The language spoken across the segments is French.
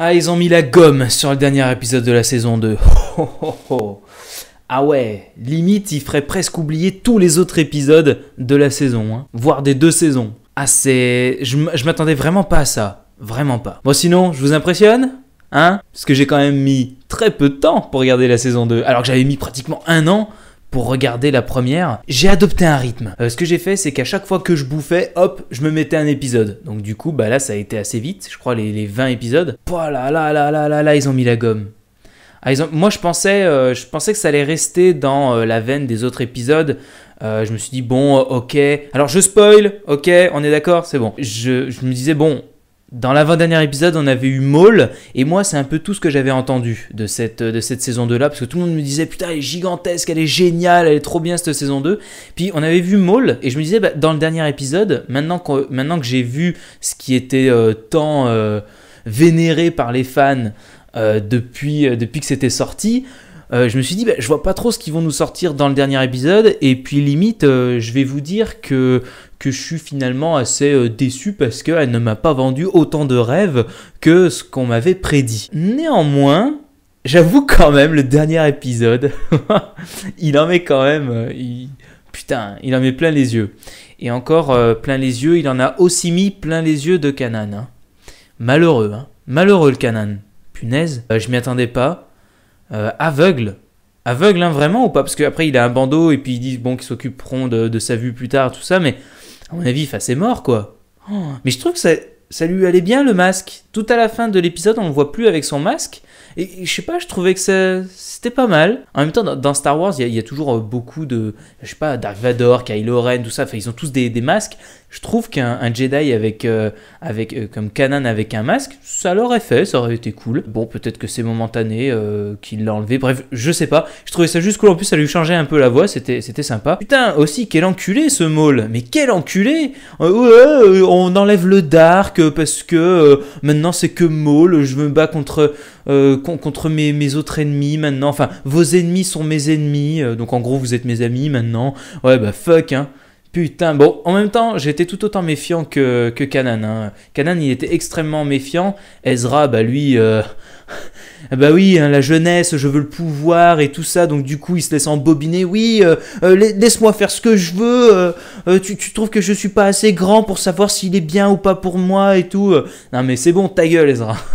Ah, ils ont mis la gomme sur le dernier épisode de la saison 2. Ah ouais, limite, ils feraient presque oublier tous les autres épisodes de la saison, hein. voire des deux saisons. Ah, c'est. Je m'attendais vraiment pas à ça. Vraiment pas. Bon, sinon, je vous impressionne Hein Parce que j'ai quand même mis très peu de temps pour regarder la saison 2, alors que j'avais mis pratiquement un an pour regarder la première, j'ai adopté un rythme. Euh, ce que j'ai fait, c'est qu'à chaque fois que je bouffais, hop, je me mettais un épisode. Donc du coup, bah là, ça a été assez vite, je crois, les, 20 épisodes. Voilà, là, là, là, là, là, ils ont mis la gomme. Ah, moi, je pensais, euh, je pensais que ça allait rester dans euh, la veine des autres épisodes. je me suis dit, bon, ok. Alors, je spoil, ok, on est d'accord, c'est bon. Je, je me disais, bon, dans l'avant-dernier épisode, on avait eu Maul, et moi, c'est un peu tout ce que j'avais entendu de cette, de cette saison 2-là, parce que tout le monde me disait, putain, elle est gigantesque, elle est géniale, elle est trop bien cette saison 2. Puis on avait vu Maul, et je me disais, bah, dans le dernier épisode, maintenant que, maintenant que j'ai vu ce qui était euh, tant euh, vénéré par les fans euh, depuis, depuis que c'était sorti, euh, je me suis dit, bah, je vois pas trop ce qu'ils vont nous sortir dans le dernier épisode. Et puis limite, euh, je vais vous dire que, que je suis finalement assez euh, déçu parce qu'elle ne m'a pas vendu autant de rêves que ce qu'on m'avait prédit. Néanmoins, j'avoue quand même, le dernier épisode, il en met quand même... Putain, il en met plein les yeux. Et encore plein les yeux, il en a aussi mis plein les yeux de Canan. Hein. Malheureux, hein. malheureux le Canan. Punaise, je m'y attendais pas. Euh, aveugle. Aveugle, hein, vraiment ou pas Parce qu'après, il a un bandeau et puis ils disent bon, qu'ils s'occuperont de, sa vue plus tard, tout ça, mais à mon avis, c'est mort, quoi. Oh. mais je trouve que ça, ça lui allait bien le masque. Tout à la fin de l'épisode, on le voit plus avec son masque. Et, je sais pas, je trouvais que c'était pas mal. En même temps, dans, Star Wars, il y, a toujours euh, beaucoup de. Je sais pas, d'vador Kylo Ren, tout ça. Enfin, ils ont tous des, masques. Je trouve qu'un Jedi avec, euh, avec euh, comme Kanan avec un masque, ça l'aurait fait, ça aurait été cool. Bon, peut-être que c'est momentané qu'il l'a enlevé. Bref, je sais pas. Je trouvais ça juste cool. En plus, ça lui changeait un peu la voix. C'était sympa. Putain, aussi, quel enculé ce Maul. Mais quel enculé On enlève le Dark parce que maintenant c'est que Maul. Je me bats contre euh, contre mes, autres ennemis maintenant. Enfin, vos ennemis sont mes ennemis. Euh, donc en gros, vous êtes mes amis maintenant. Ouais, bah fuck, hein. Putain, bon, en même temps, j'étais tout autant méfiant que, que Kanan. Hein. Kanan, il était extrêmement méfiant. Ezra, bah lui, euh, bah oui, hein, la jeunesse, je veux le pouvoir et tout ça, donc du coup, il se laisse embobiner. Oui, laisse-moi faire ce que je veux. Tu, tu, trouves que je suis pas assez grand pour savoir s'il est bien ou pas pour moi et tout. Non, mais c'est bon, ta gueule, Ezra.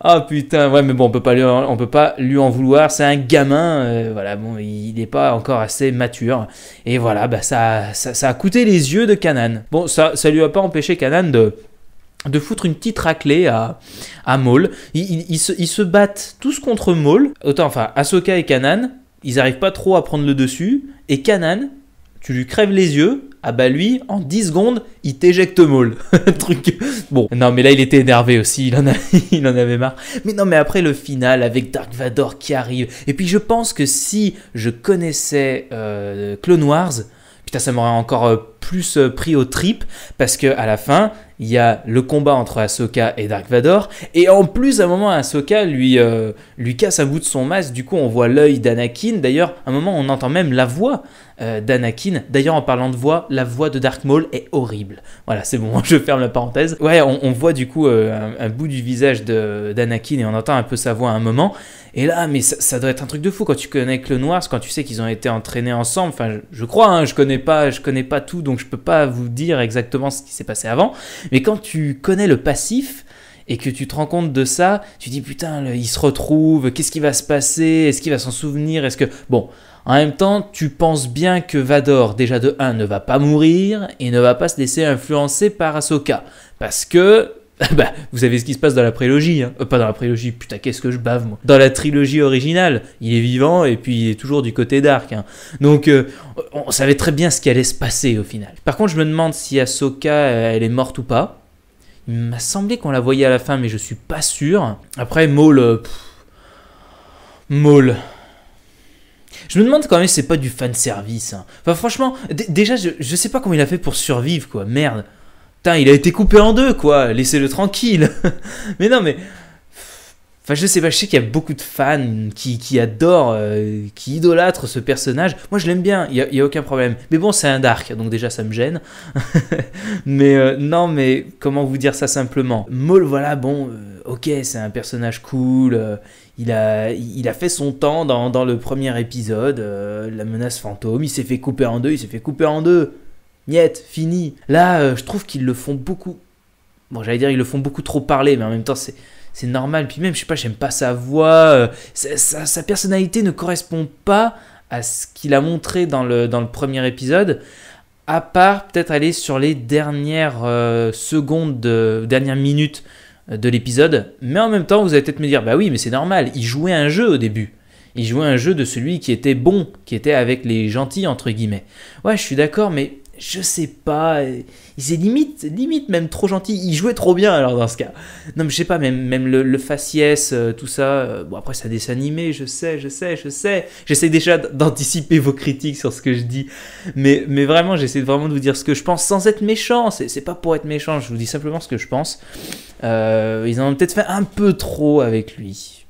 Ah putain, ouais, mais bon, on peut pas lui, on peut pas lui en vouloir. C'est un gamin, euh, voilà, bon, il n'est pas encore assez mature. Et voilà, bah, ça, ça, a coûté les yeux de Canan. Bon, ça, ça lui a pas empêché Canan de de foutre une petite raclée à, à Maul. Ils, se, battent tous contre Maul. Autant, enfin, Ahsoka et Kanan, ils n'arrivent pas trop à prendre le dessus. Et Kanan, tu lui crèves les yeux, ah bah lui, en 10 secondes, il t'éjecte molle. Truc. Bon, non, mais là, il était énervé aussi, il en, a... il en avait marre. Mais non, mais après le final avec Dark Vador qui arrive. Et puis, je pense que si je connaissais euh, Clone Wars, putain, ça m'aurait encore euh, plus euh, pris au trip parce que à la fin, il y a le combat entre Ahsoka et Dark Vador et en plus à un moment Ahsoka lui euh, lui casse un bout de son masque, du coup on voit l'œil d'Anakin. D'ailleurs, à un moment on entend même la voix euh, d'Anakin. D'ailleurs, en parlant de voix, la voix de Dark Maul est horrible. Voilà, c'est bon, je ferme la parenthèse. Ouais, on, voit du coup euh, un, bout du visage d'Anakin et on entend un peu sa voix à un moment. Et là, mais ça, doit être un truc de fou quand tu connais que le noir, quand tu sais qu'ils ont été entraînés ensemble. Enfin, je, crois, hein, je connais pas, je connais pas tout, donc je peux pas vous dire exactement ce qui s'est passé avant. Mais quand tu connais le passif, et que tu te rends compte de ça, tu dis putain, il se retrouve, qu'est-ce qui va se passer, est-ce qu'il va s'en souvenir, est-ce que... Bon, en même temps, tu penses bien que Vador, déjà de 1, ne va pas mourir et ne va pas se laisser influencer par Ahsoka, parce que... Bah, vous savez ce qui se passe dans la prélogie, hein. euh, pas dans la prélogie, putain qu'est-ce que je bave moi. Dans la trilogie originale, il est vivant et puis il est toujours du côté d'Arc. Hein. Donc euh, on savait très bien ce qui allait se passer au final. Par contre, je me demande si Ahsoka, euh, elle est morte ou pas. Il m'a semblé qu'on la voyait à la fin, mais je suis pas sûr. Après, Maul. Euh, Maul. Je me demande quand même si c'est pas du fanservice. service hein. Enfin, franchement, déjà, je, je, sais pas comment il a fait pour survivre, quoi. Merde. Putain, il a été coupé en deux, quoi. Laissez-le tranquille. mais non, mais Enfin, je sais pas, je sais qu'il y a beaucoup de fans qui, adorent, euh, qui idolâtrent ce personnage. Moi, je l'aime bien, il n'y a, aucun problème. Mais bon, c'est un Dark, donc déjà, ça me gêne. mais euh, non, mais comment vous dire ça simplement Maul, voilà, bon, euh, ok, c'est un personnage cool. il a, il a fait son temps dans, dans le premier épisode, la menace fantôme. Il s'est fait couper en deux, il s'est fait couper en deux. Niet, fini. Là, je trouve qu'ils le font beaucoup. Bon, j'allais dire, ils le font beaucoup trop parler, mais en même temps, c'est c'est normal. Puis même, je sais pas, j'aime pas sa voix, euh, sa, personnalité ne correspond pas à ce qu'il a montré dans le, dans le premier épisode, à part peut-être aller sur les dernières euh, secondes, dernières minutes de l'épisode. Mais en même temps, vous allez peut-être me dire, bah oui, mais c'est normal, il jouait un jeu au début. Il jouait un jeu de celui qui était bon, qui était avec les gentils, entre guillemets. Ouais, je suis d'accord, mais je sais pas, euh, il s'est limite, limite même trop gentil, il jouait trop bien alors dans ce cas. Non mais je sais pas, même, même le, faciès, euh, tout ça, euh, bon après ça un dessin je sais, je sais, je sais, j'essaie déjà d'anticiper vos critiques sur ce que je dis, mais, mais vraiment j'essaie vraiment de vous dire ce que je pense sans être méchant, c'est pas pour être méchant, je vous dis simplement ce que je pense. ils en ont peut-être fait un peu trop avec lui,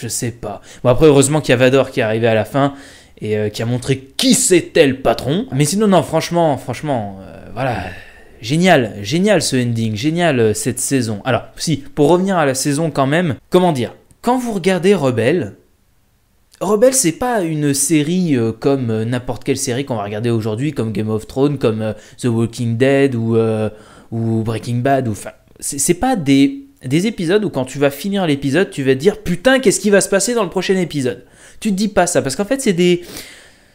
je sais pas. Bon après heureusement qu'il y a Vador qui est arrivé à la fin, et euh, qui a montré qui c'était le patron. Mais sinon, non, franchement, franchement, euh, voilà. Génial, génial ce ending, génial euh, cette saison. Alors, si, pour revenir à la saison quand même, comment dire Quand vous regardez Rebelle, Rebelle, c'est pas une série comme n'importe quelle série qu'on va regarder aujourd'hui, comme Game of Thrones, comme The Walking Dead ou, Breaking Bad. Ou, c'est pas des, des épisodes où quand tu vas finir l'épisode, tu vas dire putain, qu'est-ce qui va se passer dans le prochain épisode tu dis pas ça, parce qu'en fait, c'est des.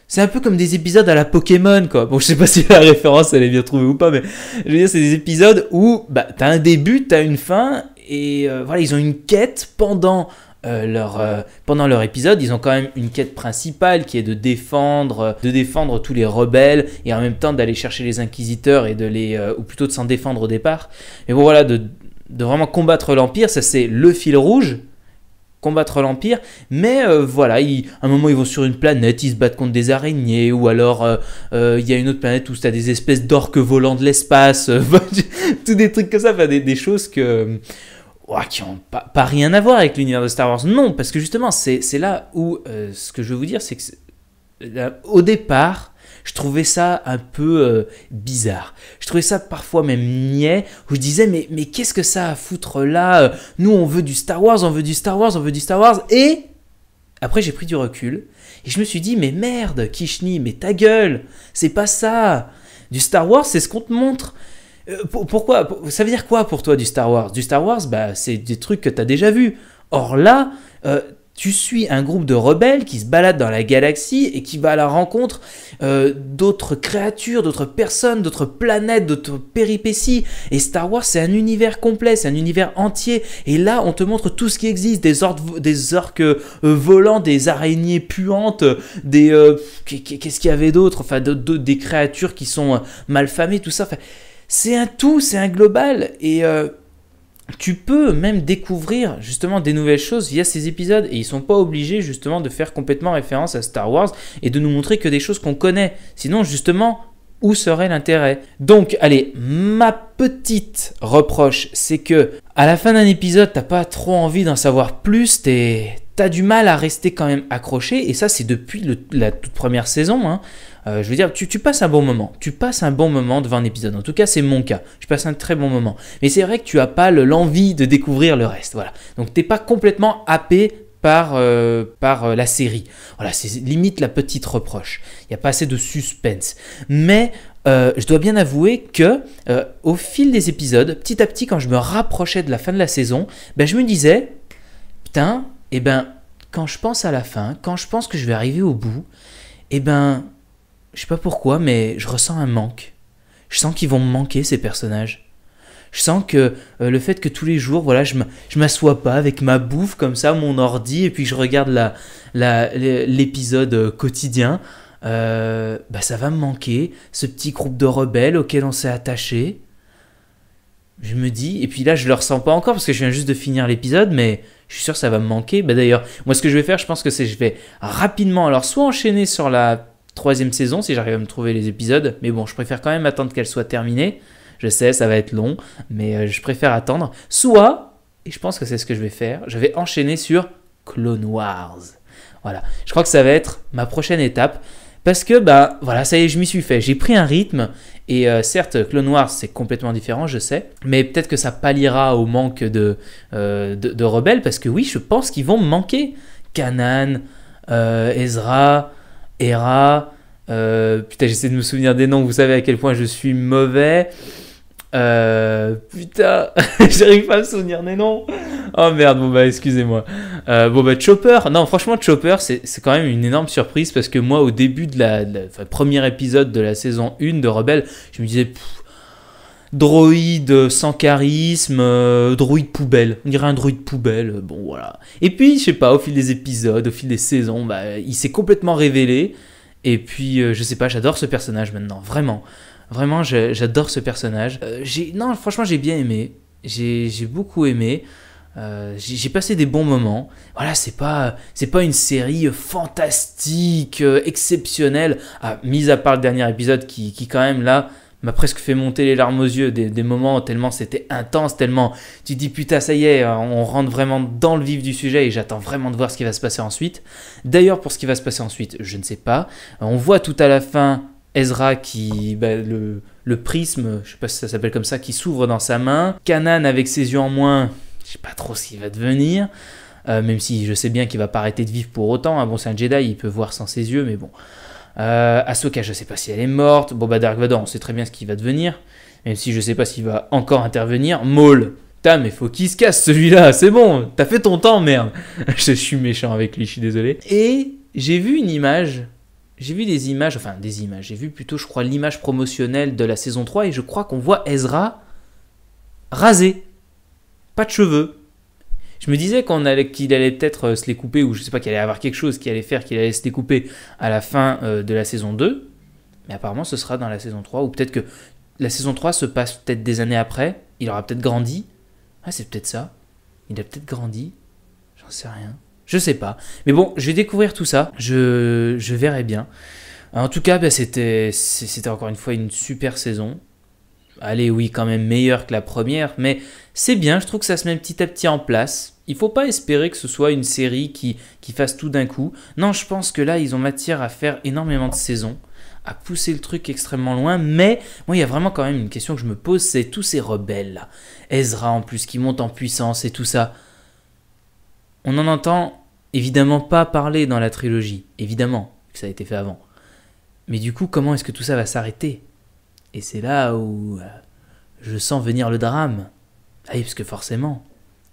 C'est un peu comme des épisodes à la Pokémon, quoi. Bon, je sais pas si la référence elle est bien trouvée ou pas, mais je veux dire, c'est des épisodes où bah, t'as un début, t'as une fin, et euh, voilà, ils ont une quête pendant euh, leur, euh, pendant leur épisode, ils ont quand même une quête principale qui est de défendre, de défendre tous les rebelles et en même temps d'aller chercher les inquisiteurs et de les, ou plutôt de s'en défendre au départ. Mais bon voilà, de, de vraiment combattre l'Empire, ça c'est le fil rouge combattre l'Empire, mais euh, voilà, à un moment ils vont sur une planète, ils se battent contre des araignées, ou alors euh, euh, il y a une autre planète où t'as des espèces d'orques volants de l'espace, tout des trucs comme ça, des, choses que, qui n'ont pas, pas, rien à voir avec l'univers de Star Wars. Non, parce que justement, c'est là où ce que je veux vous dire, c'est que au départ, je trouvais ça un peu euh, bizarre. Je trouvais ça parfois même niais, où je disais mais, mais qu'est-ce que ça a foutre là euh, Nous on veut du Star Wars, on veut du Star Wars, on veut du Star Wars, et... Après j'ai pris du recul, et je me suis dit mais merde, Kishni, mais ta gueule, c'est pas ça. Du Star Wars, c'est ce qu'on te montre. Euh, pourquoi Ça veut dire quoi pour toi du Star Wars Du Star Wars, bah, c'est des trucs que t'as déjà vus. Or là, tu suis un groupe de rebelles qui se baladent dans la galaxie et qui va à la rencontre euh, d'autres créatures, d'autres personnes, d'autres planètes, d'autres péripéties. Et Star Wars, c'est un univers complet, c'est un univers entier. Et là, on te montre tout ce qui existe, des, orques euh, volants, des araignées puantes, des... Euh, qu'est-ce qu'il y avait d'autre Enfin, des créatures qui sont malfamées, tout ça. c'est un tout, c'est un global. Et tu peux même découvrir justement des nouvelles choses via ces épisodes et ils sont pas obligés justement de faire complètement référence à Star Wars et de nous montrer que des choses qu'on connaît. Sinon justement, où serait l'intérêt Donc, allez, ma petite reproche, c'est que à la fin d'un épisode, t'as pas trop envie d'en savoir plus, t'es t'as du mal à rester quand même accroché, et ça c'est depuis la toute première saison. Hein. Euh, je veux dire, tu, passes un bon moment, tu passes un bon moment devant un épisode. En tout cas, c'est mon cas, je passe un très bon moment. Mais c'est vrai que tu as pas l'envie de découvrir le reste, voilà. Donc t'es pas complètement happé par, euh, par euh, la série. Voilà, c'est limite la petite reproche. Il n'y a pas assez de suspense. Mais je dois bien avouer que au fil des épisodes, petit à petit, quand je me rapprochais de la fin de la saison, ben, je me disais, putain, eh ben, quand je pense à la fin, quand je pense que je vais arriver au bout, eh ben, je sais pas pourquoi, mais je ressens un manque. Je sens qu'ils vont me manquer, ces personnages. Je sens que euh, le fait que tous les jours, voilà, je m'assois pas avec ma bouffe comme ça, mon ordi, et puis je regarde l'épisode euh, quotidien, euh, bah ça va me manquer, ce petit groupe de rebelles auquel on s'est attaché. Je me dis, et puis là je ne le ressens pas encore parce que je viens juste de finir l'épisode, mais je suis sûr que ça va me manquer. Bah, d'ailleurs, moi, ce que je vais faire, je pense que c'est je vais rapidement, alors soit enchaîner sur la troisième saison si j'arrive à me trouver les épisodes, mais bon, je préfère quand même attendre qu'elle soit terminée. Je sais, ça va être long, mais euh, je préfère attendre. Soit, et je pense que c'est ce que je vais faire, je vais enchaîner sur Clone Wars. Voilà, je crois que ça va être ma prochaine étape. Parce que, bah voilà, ça y est, je m'y suis fait. J'ai pris un rythme. Et euh, certes, Clone noir c'est complètement différent, je sais. Mais peut-être que ça palliera au manque de, euh, de, rebelles. Parce que oui, je pense qu'ils vont me manquer. canan euh, Ezra, Hera. putain, j'essaie de me souvenir des noms. Vous savez à quel point je suis mauvais. putain, j'arrive pas à me souvenir des noms. oh merde, bon bah excusez-moi. Euh, bon bah Chopper, non franchement Chopper c'est quand même une énorme surprise parce que moi au début de la, premier épisode de la saison 1 de Rebelle, je me disais droïde sans charisme, euh, droïde poubelle, on dirait un droïde poubelle, euh, bon voilà. Et puis je sais pas, au fil des épisodes, au fil des saisons, bah, il s'est complètement révélé. Et puis je sais pas, j'adore ce personnage maintenant, vraiment. Vraiment, j'adore ce personnage. non, franchement, j'ai bien aimé. J'ai beaucoup aimé. Euh, j'ai passé des bons moments. Voilà, c'est pas c'est pas une série fantastique, euh, exceptionnelle. Ah, mis à part le dernier épisode qui, qui quand même là m'a presque fait monter les larmes aux yeux des, moments tellement c'était intense, tellement tu dis putain ça y est, euh, on rentre vraiment dans le vif du sujet et j'attends vraiment de voir ce qui va se passer ensuite. D'ailleurs pour ce qui va se passer ensuite, je ne sais pas. On voit tout à la fin Ezra qui bah, le, prisme, je sais pas si ça s'appelle comme ça, qui s'ouvre dans sa main. Kanan avec ses yeux en moins, je sais pas trop ce qu'il va devenir. Euh, même si je sais bien qu'il va pas arrêter de vivre pour autant. Hein. Bon, c'est un Jedi, il peut voir sans ses yeux, mais bon. Euh, Ahsoka, je sais pas si elle est morte. Bon, Dark Vador, on sait très bien ce qu'il va devenir. Même si je sais pas s'il va encore intervenir. Maul, tam mais faut qu'il se casse celui-là, c'est bon, t'as fait ton temps, merde. je suis méchant avec lui, je suis désolé. Et j'ai vu une image. J'ai vu des images, enfin des images, j'ai vu plutôt, je crois, l'image promotionnelle de la saison 3 et je crois qu'on voit Ezra rasé de cheveux. Je me disais qu'on allait, qu'il allait peut-être euh, se les couper, ou je sais pas, qu'il allait avoir quelque chose qui allait faire qu'il allait se découper à la fin euh, de la saison 2. Mais apparemment, ce sera dans la saison 3, ou peut-être que la saison 3 se passe peut-être des années après. Il aura peut-être grandi. Ah, c'est peut-être ça. Il a peut-être grandi. J'en sais rien. Je sais pas. Mais bon, je vais découvrir tout ça. Je, je verrai bien. En tout cas, bah, c'était, c'était encore une fois une super saison allez, oui, quand même meilleur que la première, mais c'est bien, je trouve que ça se met petit à petit en place. Il faut pas espérer que ce soit une série qui, qui fasse tout d'un coup. Non, je pense que là, ils ont matière à faire énormément de saisons, à pousser le truc extrêmement loin, mais moi, il y a vraiment quand même une question que je me pose, c'est tous ces rebelles-là, Ezra en plus, qui monte en puissance et tout ça. On n'en entend évidemment pas parler dans la trilogie, évidemment, que ça a été fait avant. Mais du coup, comment est-ce que tout ça va s'arrêter et c'est là où euh, je sens venir le drame. Ah parce que forcément,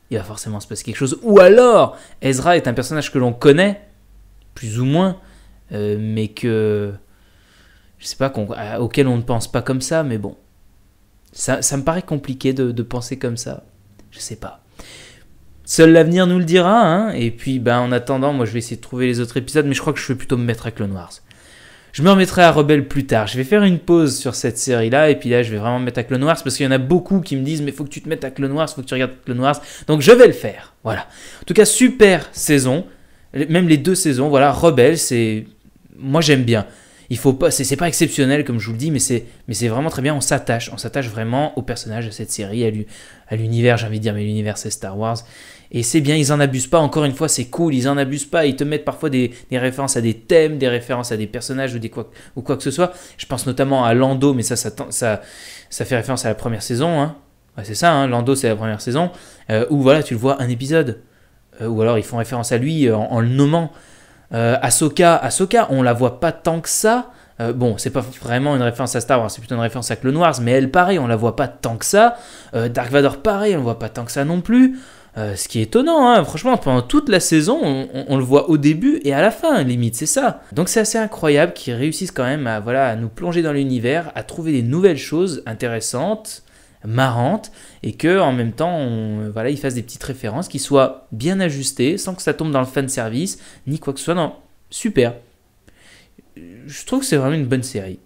il va forcément se passer quelque chose. Ou alors, Ezra est un personnage que l'on connaît, plus ou moins, euh, mais que. Je sais pas, auquel on ne pense pas comme ça, mais bon. Ça, me paraît compliqué de, penser comme ça. Je sais pas. Seul l'avenir nous le dira, hein. Et puis, ben, en attendant, moi, je vais essayer de trouver les autres épisodes, mais je crois que je vais plutôt me mettre avec le noir je me remettrai à Rebelle plus tard. Je vais faire une pause sur cette série-là, et puis là, je vais vraiment me mettre à Clone Wars, parce qu'il y en a beaucoup qui me disent, mais faut que tu te mettes à Clone Wars, faut que tu regardes Clone Wars. Donc je vais le faire. Voilà. En tout cas, super saison. Même les deux saisons, voilà. Rebelle, c'est. Moi, j'aime bien. Il faut pas, c'est pas exceptionnel comme je vous le dis, mais c'est, mais c'est vraiment très bien. On s'attache, on s'attache vraiment au personnage de cette série, à l'univers, j'ai envie de dire, mais l'univers c'est Star Wars. Et c'est bien, ils en abusent pas. Encore une fois, c'est cool, ils en abusent pas. Ils te mettent parfois des, références à des thèmes, des références à des personnages ou, des quoi, ou quoi que ce soit. Je pense notamment à Lando, mais ça, ça, ça, fait référence à la première saison. Hein. c'est ça, hein. Lando, c'est la première saison. Euh, ou où voilà, tu le vois un épisode. Euh, ou alors ils font référence à lui euh, en, le nommant. Euh, Ahsoka, Ahsoka, on la voit pas tant que ça. Euh, bon, c'est pas vraiment une référence à Star Wars, c'est plutôt une référence à Clone Wars, mais elle, pareil, on la voit pas tant que ça. Euh, Dark Vador, pareil, on le voit pas tant que ça non plus. Euh, ce qui est étonnant, hein. franchement, pendant toute la saison, on, le voit au début et à la fin, limite, c'est ça. Donc c'est assez incroyable qu'ils réussissent quand même à, voilà, à nous plonger dans l'univers, à trouver des nouvelles choses intéressantes, marrantes, et que en même temps, voilà, ils fassent des petites références qui soient bien ajustées, sans que ça tombe dans le fan service, ni quoi que ce soit. Non, super je trouve que c'est vraiment une bonne série.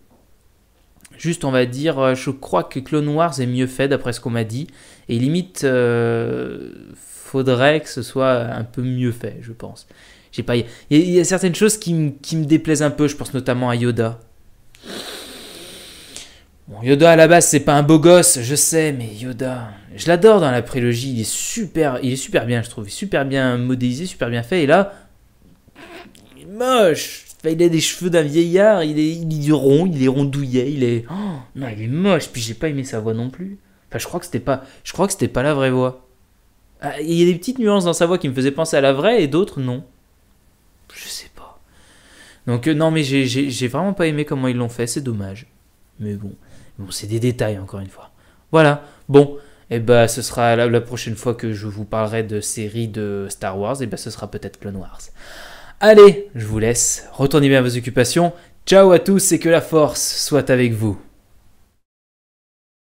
Juste, on va dire, euh, je crois que Clone Wars est mieux fait d'après ce qu'on m'a dit. Et limite, euh, faudrait que ce soit un peu mieux fait, je pense. J'ai pas. Il y, a certaines choses qui, me déplaisent un peu. Je pense notamment à Yoda. Bon, Yoda à la base, c'est pas un beau gosse, je sais, mais Yoda, je l'adore dans la prélogie. Il est super, il est super bien, je trouve. Il est super bien modélisé, super bien fait. Et là, il est moche il a des cheveux d'un vieillard, il est, il est rond, il est rondouillet, il est. Oh, non, il est moche, puis j'ai pas aimé sa voix non plus. Enfin, je crois que c'était pas, je crois que c'était pas la vraie voix. Ah, il y a des petites nuances dans sa voix qui me faisaient penser à la vraie et d'autres non. Je sais pas. Donc, euh, non, mais j'ai vraiment pas aimé comment ils l'ont fait, c'est dommage. Mais bon, bon c'est des détails encore une fois. Voilà, bon. Et bah, ben, ce sera la, prochaine fois que je vous parlerai de séries de Star Wars, et eh ben, ce sera peut-être Clone Wars. Allez, je vous laisse, retournez bien à vos occupations. Ciao à tous et que la force soit avec vous.